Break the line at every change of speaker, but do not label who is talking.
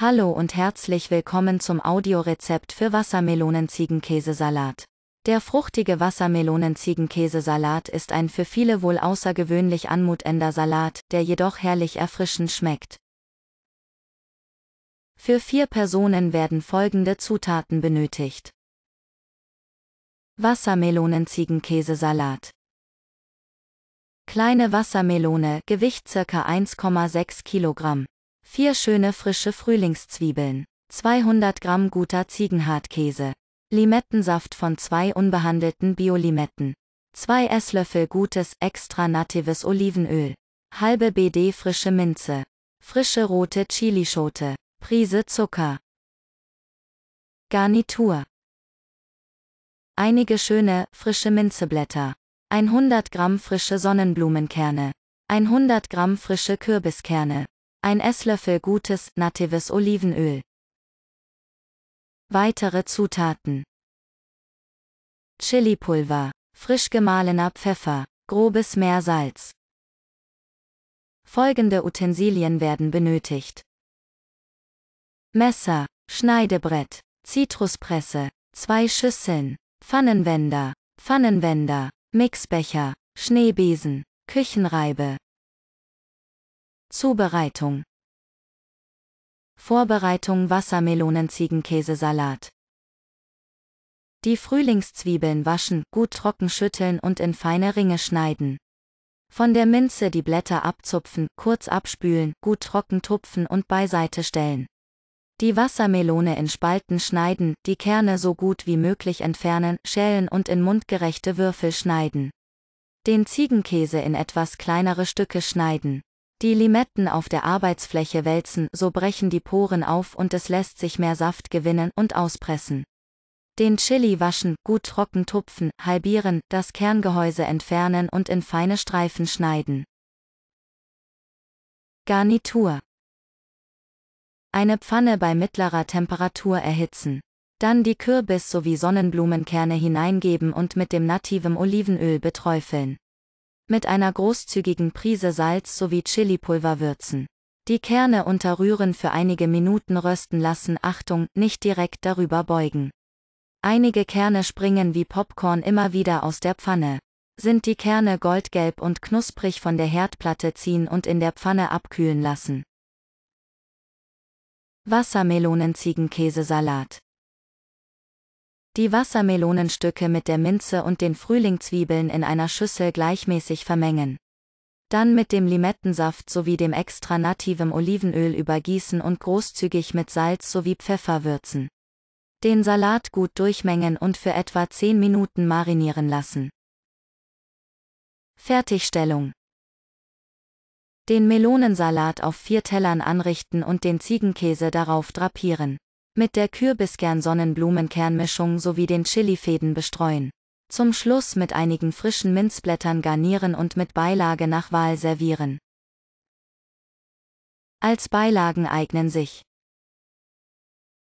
Hallo und herzlich willkommen zum Audiorezept für Wassermelonenziegenkäsesalat. Der fruchtige Wassermelonenziegenkäsesalat ist ein für viele wohl außergewöhnlich anmutender Salat, der jedoch herrlich erfrischend schmeckt. Für vier Personen werden folgende Zutaten benötigt. Wassermelonenziegenkäsesalat Kleine Wassermelone, Gewicht ca. 1,6 Kilogramm. 4 schöne frische Frühlingszwiebeln, 200 Gramm guter Ziegenhartkäse, Limettensaft von zwei unbehandelten Biolimetten, 2 Esslöffel gutes, extra natives Olivenöl, halbe BD frische Minze, frische rote Chilischote, Prise Zucker. Garnitur. Einige schöne, frische Minzeblätter. 100 Gramm frische Sonnenblumenkerne. 100 Gramm frische Kürbiskerne ein Esslöffel gutes, natives Olivenöl. Weitere Zutaten. Chilipulver, frisch gemahlener Pfeffer, grobes Meersalz. Folgende Utensilien werden benötigt. Messer, Schneidebrett, Zitruspresse, zwei Schüsseln, Pfannenwender, Pfannenwender, Mixbecher, Schneebesen, Küchenreibe, Zubereitung Vorbereitung Wassermelonenziegenkäsesalat Die Frühlingszwiebeln waschen, gut trocken schütteln und in feine Ringe schneiden. Von der Minze die Blätter abzupfen, kurz abspülen, gut trocken tupfen und beiseite stellen. Die Wassermelone in Spalten schneiden, die Kerne so gut wie möglich entfernen, schälen und in mundgerechte Würfel schneiden. Den Ziegenkäse in etwas kleinere Stücke schneiden. Die Limetten auf der Arbeitsfläche wälzen, so brechen die Poren auf und es lässt sich mehr Saft gewinnen und auspressen. Den Chili waschen, gut trocken tupfen, halbieren, das Kerngehäuse entfernen und in feine Streifen schneiden. Garnitur. Eine Pfanne bei mittlerer Temperatur erhitzen. Dann die Kürbis sowie Sonnenblumenkerne hineingeben und mit dem nativem Olivenöl beträufeln. Mit einer großzügigen Prise Salz sowie Chilipulver würzen. Die Kerne unterrühren für einige Minuten rösten lassen. Achtung, nicht direkt darüber beugen. Einige Kerne springen wie Popcorn immer wieder aus der Pfanne. Sind die Kerne goldgelb und knusprig von der Herdplatte ziehen und in der Pfanne abkühlen lassen. Wassermelonenziegenkäsesalat die Wassermelonenstücke mit der Minze und den Frühlingszwiebeln in einer Schüssel gleichmäßig vermengen. Dann mit dem Limettensaft sowie dem extra nativem Olivenöl übergießen und großzügig mit Salz sowie Pfeffer würzen. Den Salat gut durchmengen und für etwa 10 Minuten marinieren lassen. Fertigstellung Den Melonensalat auf vier Tellern anrichten und den Ziegenkäse darauf drapieren. Mit der Kürbiskern-Sonnenblumenkernmischung sowie den Chilifäden bestreuen. Zum Schluss mit einigen frischen Minzblättern garnieren und mit Beilage nach Wahl servieren. Als Beilagen eignen sich